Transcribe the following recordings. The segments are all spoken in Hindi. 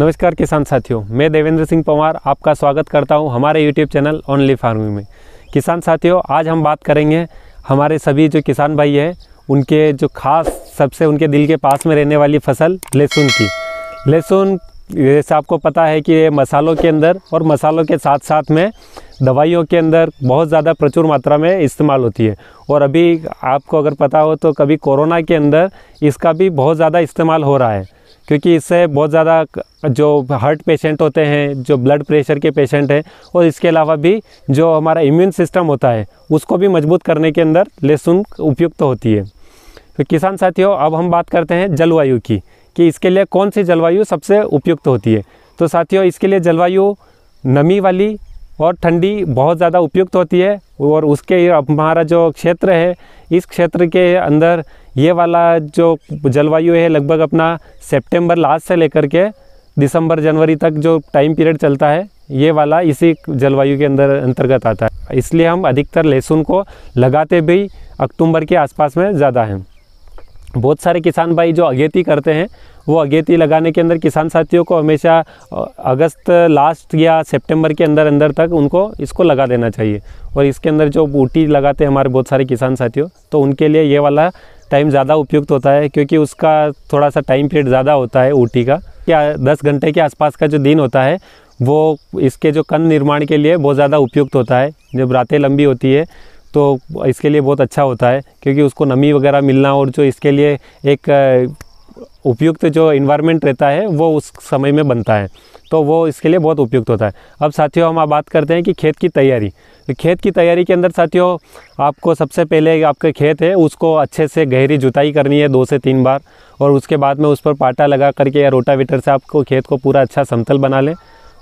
नमस्कार किसान साथियों मैं देवेंद्र सिंह पंवार आपका स्वागत करता हूं हमारे यूट्यूब चैनल ओनली फार्मिंग में किसान साथियों आज हम बात करेंगे हमारे सभी जो किसान भाई हैं उनके जो खास सबसे उनके दिल के पास में रहने वाली फसल लहसुन की लहसुन जैसे आपको पता है कि ये मसालों के अंदर और मसालों के साथ साथ में दवाइयों के अंदर बहुत ज़्यादा प्रचुर मात्रा में इस्तेमाल होती है और अभी आपको अगर पता हो तो कभी कोरोना के अंदर इसका भी बहुत ज़्यादा इस्तेमाल हो रहा है क्योंकि इससे बहुत ज़्यादा जो हार्ट पेशेंट होते हैं जो ब्लड प्रेशर के पेशेंट हैं और इसके अलावा भी जो हमारा इम्यून सिस्टम होता है उसको भी मजबूत करने के अंदर लहसुन उपयुक्त तो होती है तो किसान साथियों अब हम बात करते हैं जलवायु की कि इसके लिए कौन सी जलवायु सबसे उपयुक्त तो होती है तो साथियों इसके लिए जलवायु नमी वाली और ठंडी बहुत ज़्यादा उपयुक्त होती है और उसके हमारा जो क्षेत्र है इस क्षेत्र के अंदर ये वाला जो जलवायु है लगभग अपना सितंबर लास्ट से लेकर के दिसंबर जनवरी तक जो टाइम पीरियड चलता है ये वाला इसी जलवायु के अंदर अंतर्गत आता है इसलिए हम अधिकतर लहसुन को लगाते भी अक्टूबर के आसपास में ज़्यादा हैं बहुत सारे किसान भाई जो अगेती करते हैं वो अगेती लगाने के अंदर किसान साथियों को हमेशा अगस्त लास्ट या सितंबर के अंदर अंदर तक उनको इसको लगा देना चाहिए और इसके अंदर जो बूटी लगाते हैं हमारे बहुत सारे किसान साथियों तो उनके लिए ये वाला टाइम ज़्यादा उपयुक्त होता है क्योंकि उसका थोड़ा सा टाइम पीरियड ज़्यादा होता है ऊटी का या दस घंटे के आसपास का जो दिन होता है वो इसके जो कन निर्माण के लिए बहुत ज़्यादा उपयुक्त होता है जब रातें लंबी होती है तो इसके लिए बहुत अच्छा होता है क्योंकि उसको नमी वगैरह मिलना और जो इसके लिए एक उपयुक्त जो इन्वायरमेंट रहता है वो उस समय में बनता है तो वो इसके लिए बहुत उपयुक्त होता है अब साथियों हम आप बात करते हैं कि खेत की तैयारी खेत की तैयारी के अंदर साथियों आपको सबसे पहले आपके खेत है उसको अच्छे से गहरी जुताई करनी है दो से तीन बार और उसके बाद में उस पर पाटा लगा करके या रोटावेटर से आपको खेत को पूरा अच्छा समतल बना लें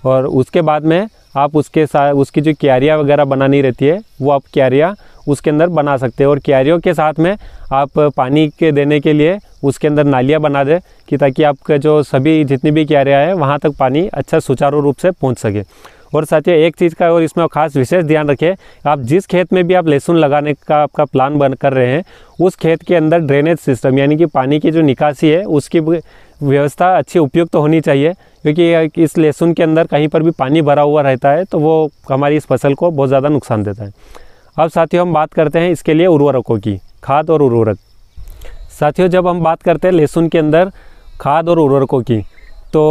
और उसके बाद में आप उसके साथ उसकी जो क्यारिया वगैरह बनानी रहती है वो आप क्यारिया उसके अंदर बना सकते हैं और क्यारियों के साथ में आप पानी के देने के लिए उसके अंदर नालियाँ बना दें कि ताकि आपका जो सभी जितनी भी क्यारियाँ हैं वहाँ तक पानी अच्छा सुचारू रूप से पहुँच सके और साथियों एक चीज़ का और इसमें खास विशेष ध्यान रखें आप जिस खेत में भी आप लहसुन लगाने का आपका प्लान बन कर रहे हैं उस खेत के अंदर ड्रेनेज सिस्टम यानी कि पानी की जो निकासी है उसकी व्यवस्था अच्छी उपयुक्त तो होनी चाहिए क्योंकि इस लहसुन के अंदर कहीं पर भी पानी भरा हुआ रहता है तो वो हमारी इस फसल को बहुत ज़्यादा नुकसान देता है अब साथियों हम बात करते हैं इसके लिए उर्वरकों की खाद और उर्वरक साथियों जब हम बात करते हैं लहसुन के अंदर खाद और उर्वरकों की तो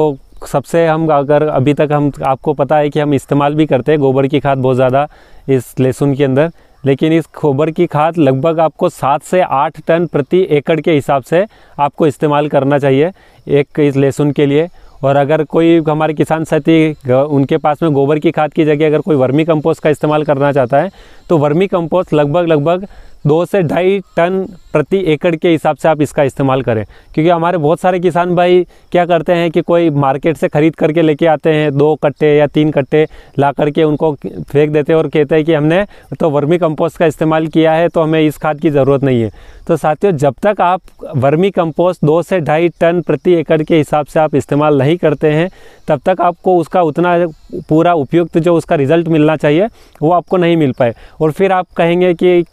सबसे हम अगर अभी तक हम आपको पता है कि हम इस्तेमाल भी करते हैं गोबर की खाद बहुत ज़्यादा इस लहसुन के अंदर लेकिन इस गोबर की खाद लगभग आपको सात से आठ टन प्रति एकड़ के हिसाब से आपको इस्तेमाल करना चाहिए एक इस लहसुन के लिए और अगर कोई हमारे किसान साथी उनके पास में गोबर की खाद की जगह अगर कोई वर्मी कंपोस्ट का इस्तेमाल करना चाहता है तो वर्मी कंपोस्ट लगभग लगभग दो से ढाई टन प्रति एकड़ के हिसाब से आप इसका इस्तेमाल करें क्योंकि हमारे बहुत सारे किसान भाई क्या करते हैं कि कोई मार्केट से ख़रीद करके लेके आते हैं दो कट्टे या तीन कट्टे ला करके उनको फेंक देते हैं और कहते हैं कि हमने तो वर्मी कंपोस्ट का इस्तेमाल किया है तो हमें इस खाद की ज़रूरत नहीं है तो साथियों जब तक आप वर्मी कम्पोस्ट दो से ढाई टन प्रति एकड़ के हिसाब से आप इस्तेमाल नहीं करते हैं तब तक आपको उसका उतना पूरा उपयुक्त जो उसका रिज़ल्ट मिलना चाहिए वो आपको नहीं मिल पाए और फिर आप कहेंगे कि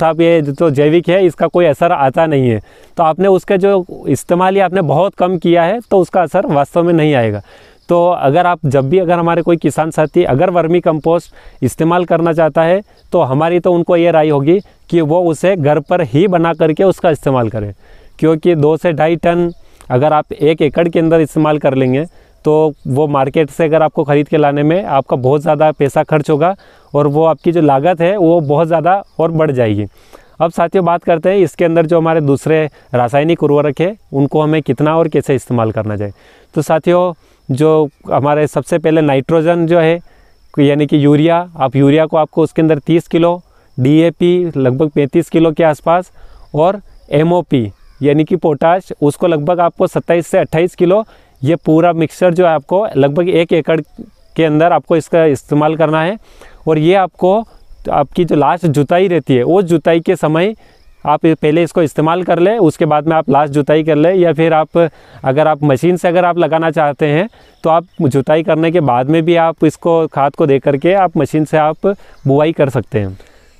साहब ये जो तो जैविक है इसका कोई असर आता नहीं है तो आपने उसका जो इस्तेमाल ये आपने बहुत कम किया है तो उसका असर वास्तव में नहीं आएगा तो अगर आप जब भी अगर हमारे कोई किसान साथी अगर वर्मी कंपोस्ट इस्तेमाल करना चाहता है तो हमारी तो उनको ये राय होगी कि वो उसे घर पर ही बना करके उसका इस्तेमाल करें क्योंकि दो से ढाई टन अगर आप एक एकड़ के अंदर इस्तेमाल कर लेंगे तो वो मार्केट से अगर आपको ख़रीद के लाने में आपका बहुत ज़्यादा पैसा खर्च होगा और वो आपकी जो लागत है वो बहुत ज़्यादा और बढ़ जाएगी अब साथियों बात करते हैं इसके अंदर जो हमारे दूसरे रासायनिक उर्वरक है उनको हमें कितना और कैसे इस्तेमाल करना चाहिए तो साथियों जो हमारे सबसे पहले नाइट्रोजन जो है यानी कि यूरिया आप यूरिया को आपको उसके अंदर 30 किलो डीएपी लगभग 35 किलो के आसपास और एमओपी यानी कि पोटाश उसको लगभग आपको 27 से 28 किलो ये पूरा मिक्सचर जो है आपको लगभग एक एकड़ के अंदर आपको इसका इस्तेमाल करना है और ये आपको आपकी जो लास्ट जुताई रहती है उस जुताई के समय आप पहले इसको इस्तेमाल कर ले उसके बाद में आप लास्ट जुताई कर ले या फिर आप अगर आप मशीन से अगर आप लगाना चाहते हैं तो आप जुताई करने के बाद में भी आप इसको खाद को दे करके आप मशीन से आप बुआई कर सकते हैं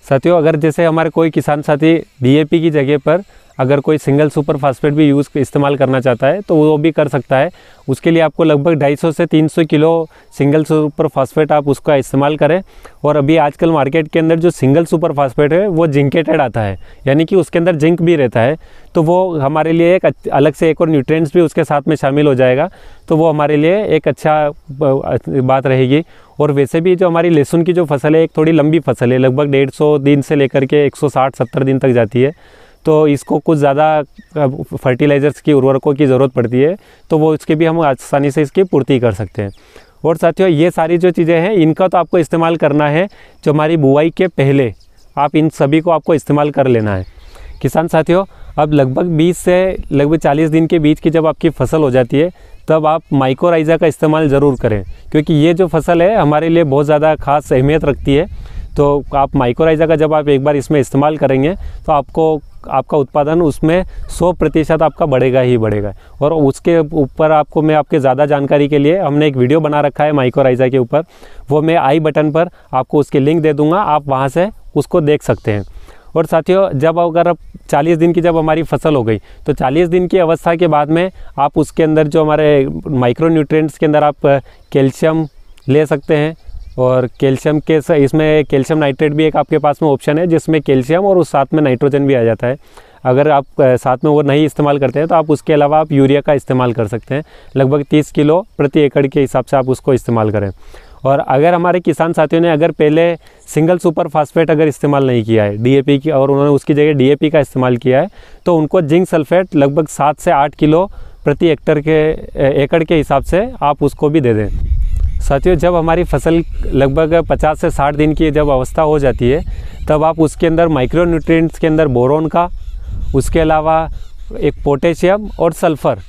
साथियों अगर जैसे हमारे कोई किसान साथी डी की जगह पर अगर कोई सिंगल सुपर फास्फेट भी यूज़ इस्तेमाल करना चाहता है तो वो भी कर सकता है उसके लिए आपको लगभग 250 से 300 किलो सिंगल सुपर फास्फेट आप उसका इस्तेमाल करें और अभी आजकल मार्केट के अंदर जो सिंगल सुपर फास्फेट है वो जिंकेटेड आता है यानी कि उसके अंदर जिंक भी रहता है तो वो हमारे लिए एक अलग से एक और न्यूट्रेंट्स भी उसके साथ में शामिल हो जाएगा तो वो हमारे लिए एक अच्छा बात रहेगी और वैसे भी जो हमारी लहसुन की जो फसल है एक थोड़ी लंबी फसल है लगभग डेढ़ सौ दिन से लेकर के एक सौ साठ सत्तर दिन तक जाती है तो इसको कुछ ज़्यादा फर्टिलाइज़र्स की उर्वरकों की ज़रूरत पड़ती है तो वो इसके भी हम आसानी से इसकी पूर्ति कर सकते हैं और साथियों ये सारी जो चीज़ें हैं इनका तो आपको इस्तेमाल करना है जो हमारी बुआई के पहले आप इन सभी को आपको इस्तेमाल कर लेना है किसान साथियों अब लगभग 20 से लगभग 40 दिन के बीच की जब आपकी फसल हो जाती है तब आप माइकोराइज़ा का इस्तेमाल ज़रूर करें क्योंकि ये जो फसल है हमारे लिए बहुत ज़्यादा खास अहमियत रखती है तो आप माइकोराइज़ा का जब आप एक बार इसमें इस्तेमाल करेंगे तो आपको आपका उत्पादन उसमें सौ प्रतिशत आपका बढ़ेगा ही बढ़ेगा और उसके ऊपर आपको मैं आपके ज़्यादा जानकारी के लिए हमने एक वीडियो बना रखा है माइक्रोराइजा के ऊपर वो मैं आई बटन पर आपको उसकी लिंक दे दूँगा आप वहाँ से उसको देख सकते हैं और साथियों जब अगर आप 40 दिन की जब हमारी फसल हो गई तो 40 दिन की अवस्था के बाद में आप उसके अंदर जो हमारे माइक्रो न्यूट्रिएंट्स के अंदर आप कैल्शियम ले सकते हैं और कैल्शियम के इसमें कैल्शियम नाइट्रेट भी एक आपके पास में ऑप्शन है जिसमें कैल्शियम और उस साथ में नाइट्रोजन भी आ जाता है अगर आप साथ में वो नहीं इस्तेमाल करते हैं तो आप उसके अलावा आप यूरिया का इस्तेमाल कर सकते हैं लगभग 30 किलो प्रति एकड़ के हिसाब से आप उसको इस्तेमाल करें और अगर हमारे किसान साथियों ने अगर पहले सिंगल सुपर फास्फेट अगर इस्तेमाल नहीं किया है डीएपी की और उन्होंने उसकी जगह डीएपी का इस्तेमाल किया है तो उनको जिंक सल्फेट लगभग सात से आठ किलो प्रति एक्टर के एकड़ के हिसाब से आप उसको भी दे दें साथियों जब हमारी फसल लगभग 50 से 60 दिन की जब अवस्था हो जाती है तब आप उसके अंदर माइक्रो न्यूट्रिएंट्स के अंदर बोरोन का उसके अलावा एक पोटेशियम और सल्फ़र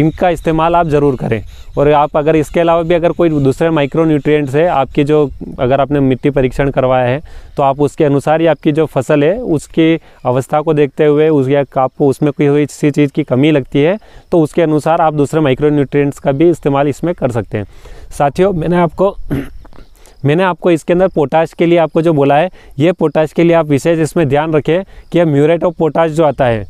इनका इस्तेमाल आप ज़रूर करें और आप अगर इसके अलावा भी अगर कोई दूसरे माइक्रो न्यूट्रिएंट्स है आपकी जो अगर आपने मिट्टी परीक्षण करवाया है तो आप उसके अनुसार ही आपकी जो फसल है उसकी अवस्था को देखते हुए उस या आपको उसमें कोई किसी चीज़ की कमी लगती है तो उसके अनुसार आप दूसरे माइक्रो न्यूट्रियट्स का भी इस्तेमाल इसमें कर सकते हैं साथियों मैंने आपको मैंने आपको इसके अंदर पोटाश के लिए आपको जो बोला है ये पोटाश के लिए आप विशेष इसमें ध्यान रखें कि यह म्यूरेट ऑफ पोटाश जो आता है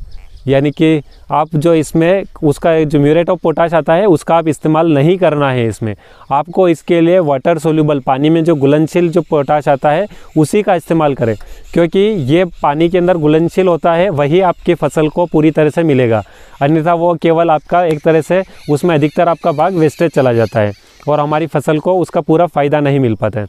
यानी कि आप जो इसमें उसका जो म्यूरेट ऑफ पोटाश आता है उसका आप इस्तेमाल नहीं करना है इसमें आपको इसके लिए वाटर सोल्यूबल पानी में जो गुलंदशील जो पोटाश आता है उसी का इस्तेमाल करें क्योंकि ये पानी के अंदर गुलंदशील होता है वही आपकी फसल को पूरी तरह से मिलेगा अन्यथा वो केवल आपका एक तरह से उसमें अधिकतर आपका भाग वेस्टेज चला जाता है और हमारी फसल को उसका पूरा फ़ायदा नहीं मिल पाता है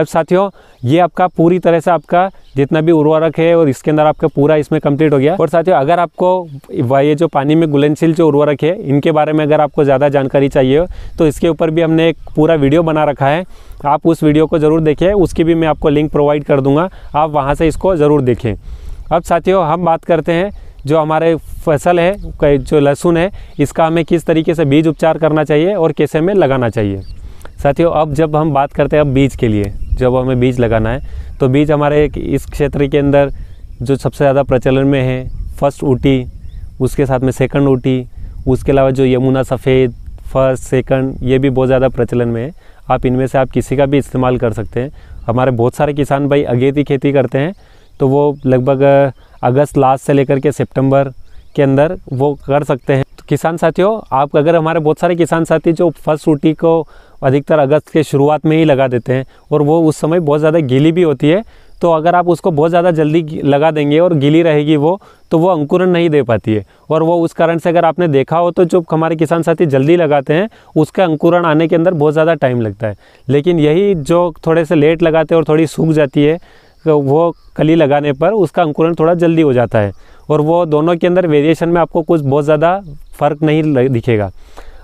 अब साथियों ये आपका पूरी तरह से आपका जितना भी उर्वरक है और इसके अंदर आपका पूरा इसमें कंप्लीट हो गया और साथियों अगर आपको ये जो पानी में गुलनशील जो उर्वरक है इनके बारे में अगर आपको ज़्यादा जानकारी चाहिए हो तो इसके ऊपर भी हमने एक पूरा वीडियो बना रखा है आप उस वीडियो को ज़रूर देखें उसकी भी मैं आपको लिंक प्रोवाइड कर दूँगा आप वहाँ से इसको ज़रूर देखें अब साथियों हम बात करते हैं जो हमारे फसल है जो लहसुन है इसका हमें किस तरीके से बीज उपचार करना चाहिए और कैसे हमें लगाना चाहिए साथियों अब जब हम बात करते हैं अब बीज के लिए जब हमें बीज लगाना है तो बीज हमारे इस क्षेत्र के अंदर जो सबसे ज़्यादा प्रचलन में है फर्स्ट ऊटी उसके साथ में सेकंड ऊटी उसके अलावा जो यमुना सफ़ेद फर्स्ट सेकंड ये भी बहुत ज़्यादा प्रचलन में है आप इनमें से आप किसी का भी इस्तेमाल कर सकते हैं हमारे बहुत सारे किसान भाई अगेती खेती करते हैं तो वो लगभग अगस्त लास्ट से लेकर के सेप्टेम्बर के अंदर वो कर सकते हैं किसान साथियों आप अगर हमारे बहुत सारे किसान साथी जो फर्स्ट रूटी को अधिकतर अगस्त के शुरुआत में ही लगा देते हैं और वो उस समय बहुत ज़्यादा गीली भी होती है तो अगर आप उसको बहुत ज़्यादा जल्दी लगा देंगे और गीली रहेगी वो तो वो अंकुरन नहीं दे पाती है और वो उस कारण से अगर आपने देखा हो तो जो हमारे किसान साथी जल्दी लगाते हैं उसके अंकुरण आने के अंदर बहुत ज़्यादा टाइम लगता है लेकिन यही जो थोड़े से लेट लगाते हैं और थोड़ी सूख जाती है तो वो कली लगाने पर उसका अंकुरण थोड़ा जल्दी हो जाता है और वो दोनों के अंदर वेरिएशन में आपको कुछ बहुत ज़्यादा फ़र्क नहीं दिखेगा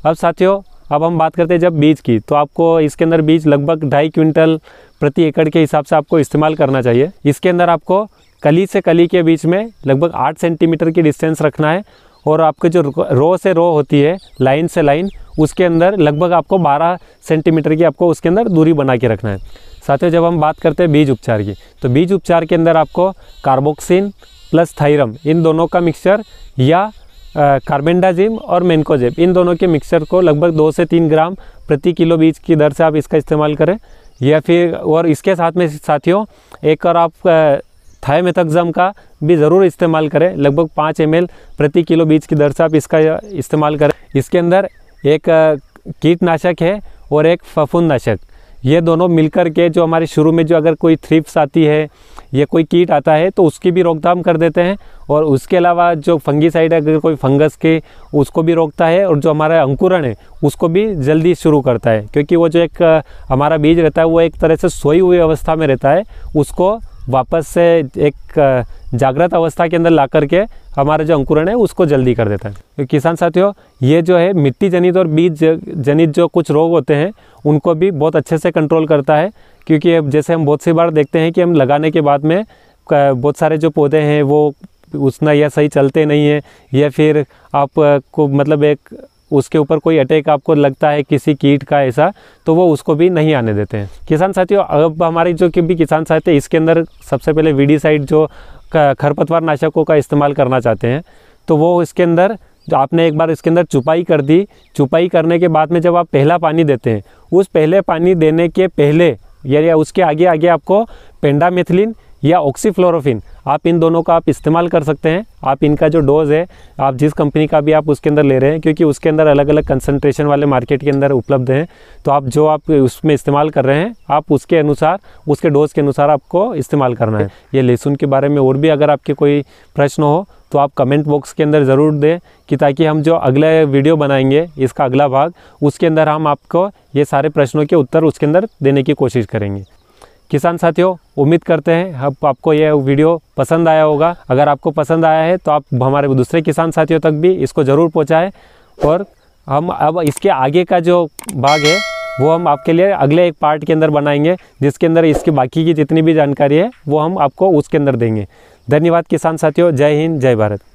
अब साथियों अब हम बात करते हैं जब बीज की तो आपको इसके अंदर बीज लगभग ढाई क्विंटल प्रति एकड़ के हिसाब से आपको इस्तेमाल करना चाहिए इसके अंदर आपको कली से कली के बीच में लगभग आठ सेंटीमीटर की डिस्टेंस रखना है और आपके जो रो से रो होती है लाइन से लाइन उसके अंदर लगभग आपको 12 सेंटीमीटर की आपको उसके अंदर दूरी बना के रखना है साथियों जब हम बात करते हैं बीज उपचार की तो बीज उपचार के अंदर आपको कार्बोक्सिन प्लस थायरम इन दोनों का मिक्सचर या कार्बेंडाजिम और मेनकोजेब इन दोनों के मिक्सचर को लगभग दो से तीन ग्राम प्रति किलो बीज की दर से आप इसका इस्तेमाल करें या फिर और इसके साथ में साथियों एक और आप थायमेथक्जम का भी ज़रूर इस्तेमाल करें लगभग पाँच एम प्रति किलो बीज की दर से आप इसका इस्तेमाल करें इसके अंदर एक कीटनाशक है और एक फफूंदनाशक ये दोनों मिलकर के जो हमारे शुरू में जो अगर कोई थ्रिप्स आती है या कोई कीट आता है तो उसकी भी रोकथाम कर देते हैं और उसके अलावा जो फंगीसाइड अगर कोई फंगस के उसको भी रोकता है और जो हमारा अंकुरण है उसको भी जल्दी शुरू करता है क्योंकि वो जो एक हमारा बीज रहता है वो एक तरह से सोई हुई अवस्था में रहता है उसको वापस से एक जागृत अवस्था के अंदर ला करके हमारा जो अंकुरण है उसको जल्दी कर देता है तो किसान साथियों ये जो है मिट्टी जनित और बीज जनित जो कुछ रोग होते हैं उनको भी बहुत अच्छे से कंट्रोल करता है क्योंकि अब जैसे हम बहुत सी बार देखते हैं कि हम लगाने के बाद में बहुत सारे जो पौधे हैं वो उतना या सही चलते नहीं है या फिर आपको मतलब एक उसके ऊपर कोई अटैक आपको लगता है किसी कीट का ऐसा तो वो उसको भी नहीं आने देते हैं किसान साथियों अब हमारी जो कि भी किसान साथी इसके अंदर सबसे पहले वीडी साइड जो खरपतवार नाशकों का इस्तेमाल करना चाहते हैं तो वो इसके अंदर जो आपने एक बार इसके अंदर चुपाई कर दी चुपाई करने के बाद में जब आप पहला पानी देते हैं उस पहले पानी देने के पहले या उसके आगे आगे आपको पेंडामिथिलिन या ऑक्सीफ्लोरोफिन आप इन दोनों का आप इस्तेमाल कर सकते हैं आप इनका जो डोज़ है आप जिस कंपनी का भी आप उसके अंदर ले रहे हैं क्योंकि उसके अंदर अलग अलग कंसनट्रेशन वाले मार्केट के अंदर उपलब्ध हैं तो आप जो आप उसमें इस्तेमाल कर रहे हैं आप उसके अनुसार उसके डोज़ के अनुसार आपको इस्तेमाल करना है ये लहसुन के बारे में और भी अगर आपके कोई प्रश्न हो तो आप कमेंट बॉक्स के अंदर ज़रूर दें कि ताकि हम जो अगला वीडियो बनाएंगे इसका अगला भाग उसके अंदर हम आपको ये सारे प्रश्नों के उत्तर उसके अंदर देने की कोशिश करेंगे किसान साथियों उम्मीद करते हैं अब आपको यह वीडियो पसंद आया होगा अगर आपको पसंद आया है तो आप हमारे दूसरे किसान साथियों तक भी इसको ज़रूर पहुँचाएँ और हम अब इसके आगे का जो भाग है वो हम आपके लिए अगले एक पार्ट के अंदर बनाएंगे जिसके अंदर इसके बाकी की जितनी भी जानकारी है वो हम आपको उसके अंदर देंगे धन्यवाद किसान साथियों जय हिंद जय भारत